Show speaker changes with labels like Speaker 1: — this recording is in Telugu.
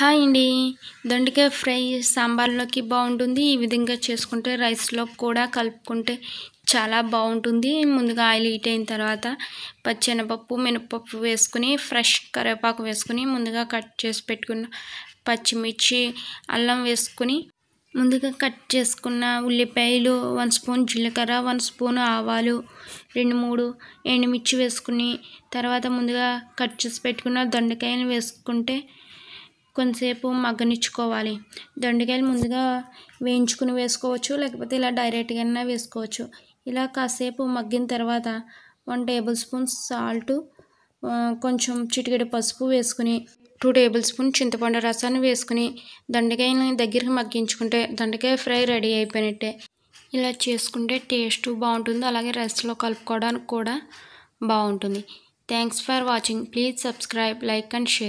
Speaker 1: హాయ్ అండి దొండకాయ ఫ్రై సాంబార్లోకి బాగుంటుంది ఈ విధంగా చేసుకుంటే రైస్లో కూడా కలుపుకుంటే చాలా బాగుంటుంది ముందుగా ఆయిల్ హీట్ అయిన తర్వాత పచ్చెనపప్పు మినపప్పు వేసుకుని ఫ్రెష్ కరివేపాకు వేసుకుని ముందుగా కట్ చేసి పెట్టుకున్న పచ్చిమిర్చి అల్లం వేసుకుని ముందుగా కట్ చేసుకున్న ఉల్లిపాయలు వన్ స్పూన్ జీలకర్ర వన్ స్పూన్ ఆవాలు రెండు మూడు ఎండుమిర్చి వేసుకుని తర్వాత ముందుగా కట్ చేసి పెట్టుకున్న దొండకాయలు వేసుకుంటే కొంతసేపు మగ్గనిచ్చుకోవాలి దొండకాయలు ముందుగా వేయించుకుని వేసుకోవచ్చు లేకపోతే ఇలా డైరెక్ట్గా వేసుకోవచ్చు ఇలా కాసేపు మగ్గిన తర్వాత వన్ టేబుల్ స్పూన్ సాల్ట్ కొంచెం చిటికెడు పసుపు వేసుకుని టూ టేబుల్ స్పూన్ చింతపండు రసాన్ని వేసుకుని దొండకాయని దగ్గరికి మగ్గించుకుంటే దొండకాయ ఫ్రై రెడీ అయిపోయినట్టే ఇలా చేసుకుంటే టేస్ట్ బాగుంటుంది అలాగే రైస్లో కలుపుకోవడానికి కూడా బాగుంటుంది thanks for watching please subscribe like and share